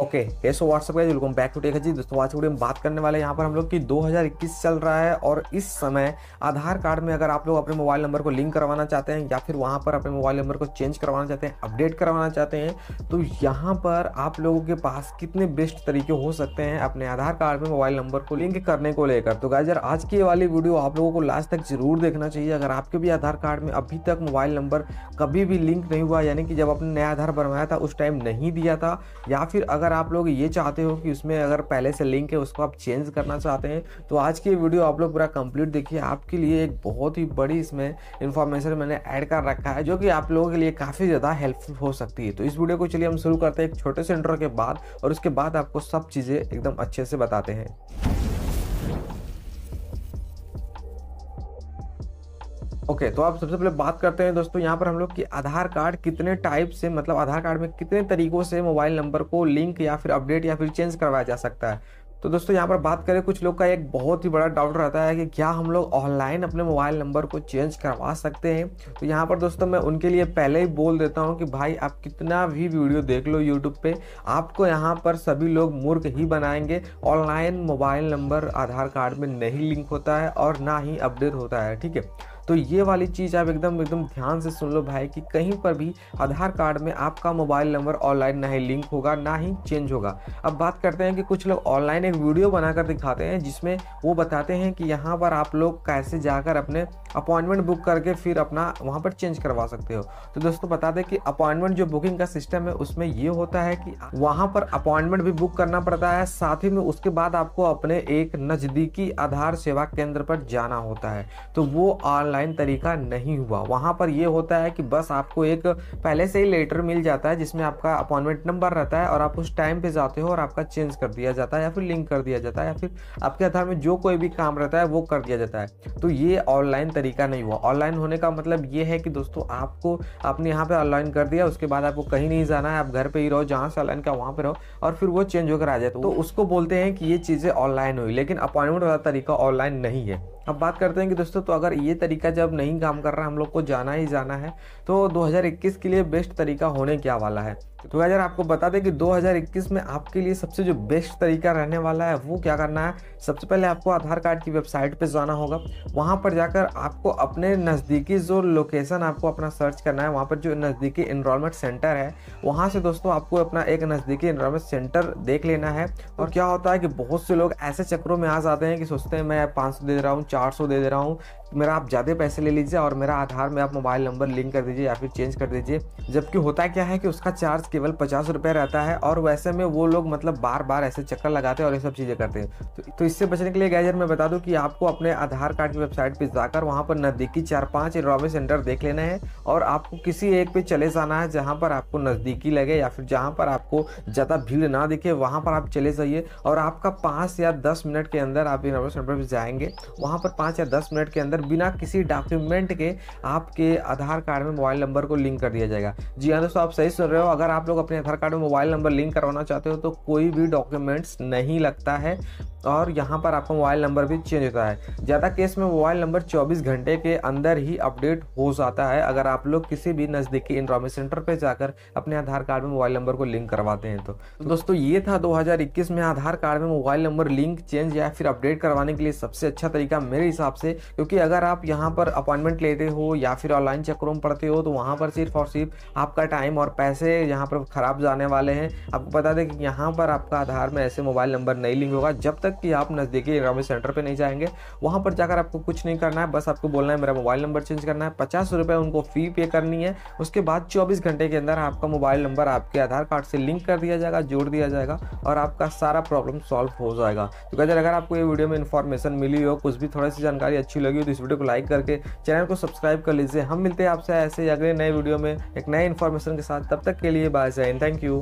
okay ये so WhatsApp का welcome back to Tech ji दोस्तों आज वीडियो में बात करने वाले यहाँ पर हम लोग की 2021 चल रहा है और इस समय आधार कार्ड में अगर आप लोग अपने मोबाइल नंबर को लिंक करवाना चाहते हैं या फिर वहाँ पर अपने मोबाइल नंबर को चेंज करवाना चाहते हैं अपडेट करवाना चाहते हैं तो यहाँ पर आप लोगों के पास कितने बेस्ट तरीके हो सकते हैं अपने आधार कार्ड में मोबाइल नंबर को लिंक करने को लेकर तो गाय आज की वाली वीडियो आप लोगों को लास्ट तक जरूर देखना चाहिए अगर आपके भी आधार कार्ड में अभी तक मोबाइल नंबर कभी भी लिंक नहीं हुआ यानी कि जब आपने नया आधार बनवाया था उस टाइम नहीं दिया था या फिर अगर अगर आप लोग ये चाहते हो कि उसमें अगर पहले से लिंक है उसको आप चेंज करना चाहते हैं तो आज की वीडियो आप लोग पूरा कंप्लीट देखिए आपके लिए एक बहुत ही बड़ी इसमें इन्फॉर्मेशन मैंने ऐड कर रखा है जो कि आप लोगों के लिए काफ़ी ज़्यादा हेल्पफुल हो सकती है तो इस वीडियो को चलिए हम शुरू करते हैं एक छोटे से इंटर के बाद और उसके बाद आपको सब चीज़ें एकदम अच्छे से बताते हैं ओके तो आप सबसे पहले बात करते हैं दोस्तों यहाँ पर हम लोग की आधार कार्ड कितने टाइप से मतलब आधार कार्ड में कितने तरीकों से मोबाइल नंबर को लिंक या फिर अपडेट या फिर चेंज करवाया जा सकता है तो दोस्तों यहाँ पर बात करें कुछ लोग का एक बहुत ही बड़ा डाउट रहता है कि क्या हम लोग ऑनलाइन अपने मोबाइल नंबर को चेंज करवा सकते हैं तो यहाँ पर दोस्तों मैं उनके लिए पहले ही बोल देता हूँ कि भाई आप कितना भी वीडियो देख लो यूट्यूब पे आपको यहाँ पर सभी लोग मूर्ख ही बनाएंगे online mobile number Aadhaar card में नहीं लिंक होता है और ना ही अपडेट होता है ठीक है तो ये वाली चीज़ आप एकदम एकदम ध्यान से सुन लो भाई कि कहीं पर भी आधार कार्ड में आपका मोबाइल नंबर ऑनलाइन ना ही लिंक होगा ना ही चेंज होगा अब बात करते हैं कि कुछ लोग ऑनलाइन एक वीडियो बनाकर दिखाते हैं जिसमें वो बताते हैं कि यहाँ पर आप लोग कैसे जाकर अपने अपॉइंटमेंट बुक करके फिर अपना वहाँ पर चेंज करवा सकते हो तो दोस्तों बता दें कि अपॉइंटमेंट जो बुकिंग का सिस्टम है उसमें ये होता है कि वहाँ पर अपॉइंटमेंट भी बुक करना पड़ता है साथ ही में उसके बाद आपको अपने एक नज़दीकी आधार सेवा केंद्र पर जाना होता है तो वो ऑनलाइन तरीका नहीं हुआ वहाँ पर यह होता है कि बस आपको एक पहले से ही लेटर मिल जाता है जिसमें आपका अपॉइंटमेंट नंबर रहता है और आप उस टाइम पर जाते हो और आपका चेंज कर दिया जाता है या फिर लिंक कर दिया जाता है या फिर आपके आधार में जो कोई भी काम रहता है वो कर दिया जाता है तो ये ऑनलाइन तरीका नहीं हुआ ऑनलाइन होने का मतलब ये है कि दोस्तों आपको आपने यहाँ पर ऑनलाइन कर दिया उसके बाद आपको कहीं नहीं जाना है आप घर पर ही रहो जहाँ से ऑनलाइन का वहाँ पर रहो और फिर वो चेंज होकर आ जाए तो उसको बोलते हैं कि ये चीज़ें ऑनलाइन हुई लेकिन अपॉइंटमेंट वाला तरीका ऑनलाइन नहीं है अब बात करते हैं कि दोस्तों तो अगर ये तरीका जब नहीं काम कर रहा हम लोग को जाना ही जाना है तो 2021 के लिए बेस्ट तरीका होने क्या वाला है तो यार आपको बता दें कि 2021 में आपके लिए सबसे जो बेस्ट तरीका रहने वाला है वो क्या करना है सबसे पहले आपको आधार कार्ड की वेबसाइट पर जाना होगा वहाँ पर जाकर आपको अपने नज़दीकी जो लोकेशन आपको अपना सर्च करना है वहाँ पर जो नज़दीकी इनरोलमेंट सेंटर है वहाँ से दोस्तों आपको अपना एक नज़दीकी इनरोलमेंट सेंटर देख लेना है और क्या होता है कि बहुत से लोग ऐसे चक्रों में आ जाते हैं कि सोचते हैं मैं पाँच दे रहा हूँ चार सौ दे दे रहा हूँ मेरा आप ज़्यादा पैसे ले लीजिए और मेरा आधार में आप मोबाइल नंबर लिंक कर दीजिए या फिर चेंज कर दीजिए जबकि होता क्या है कि उसका चार्ज केवल पचास रुपये रहता है और वैसे में वो लोग मतलब बार बार ऐसे चक्कर लगाते हैं और ये सब चीज़ें करते हैं तो, तो इससे बचने के लिए गैजर मैं बता दूँ कि आपको अपने आधार कार्ड की वेबसाइट पर जाकर वहाँ पर नज़दीकी चार पाँच इनरॉवे सेंटर देख लेना है और आपको किसी एक पे चले जाना है जहाँ पर आपको नज़दीकी लगे या फिर जहाँ पर आपको ज़्यादा भीड़ ना दिखे वहाँ पर आप चले जाइए और आपका पाँच या दस मिनट के अंदर आप इनरॉवे सेंटर पर जाएंगे वहाँ पर पाँच या दस मिनट के अंदर बिना किसी डॉक्यूमेंट के आपके आधार कार्ड में मोबाइल नंबर को लिंक कर दिया जाएगा जी हाँ दोस्तों आप सही सुन रहे हो अगर आप लोग अपने आधार कार्ड में मोबाइल नंबर लिंक करवाना चाहते हो तो कोई भी डॉक्यूमेंट्स नहीं लगता है और यहाँ पर आपका मोबाइल नंबर भी चेंज होता है ज़्यादा केस में मोबाइल नंबर 24 घंटे के अंदर ही अपडेट हो जाता है अगर आप लोग किसी भी नज़दीकी इन्फॉर्मेशन सेंटर पर जाकर अपने आधार कार्ड में मोबाइल नंबर को लिंक करवाते हैं तो, तो दोस्तों ये था 2021 में आधार कार्ड में मोबाइल नंबर लिंक चेंज या फिर अपडेट करवाने के लिए सबसे अच्छा तरीका मेरे हिसाब से क्योंकि अगर आप यहाँ पर अपॉइंटमेंट लेते हो या फिर ऑनलाइन चक्रों में पढ़ते हो तो वहाँ पर सिर्फ और सिर्फ आपका टाइम और पैसे यहाँ पर ख़राब जाने वाले हैं आपको बता दें कि यहाँ पर आपका आधार में ऐसे मोबाइल नंबर नहीं लिंक होगा जब तक कि आप नज़दीकी एग्जाम सेंटर पर नहीं जाएंगे वहाँ पर जाकर आपको कुछ नहीं करना है बस आपको बोलना है मेरा मोबाइल नंबर चेंज करना है पचास रुपये उनको फ़ी पे करनी है उसके बाद चौबीस घंटे के अंदर आपका मोबाइल नंबर आपके आधार कार्ड से लिंक कर दिया जाएगा जोड़ दिया जाएगा और आपका सारा प्रॉब्लम सॉल्व हो जाएगा तो कहते अगर आपको ये वीडियो में इन्फॉर्मेशन मिली हो कुछ भी थोड़ी सी जानकारी अच्छी लगी हो तो इस वीडियो को लाइक करके चैनल को सब्सक्राइब कर लीजिए हम मिलते हैं आपसे ऐसे अगले नए वीडियो में एक नए इन्फॉर्मेशन के साथ तब तक के लिए बाय जैन थैंक यू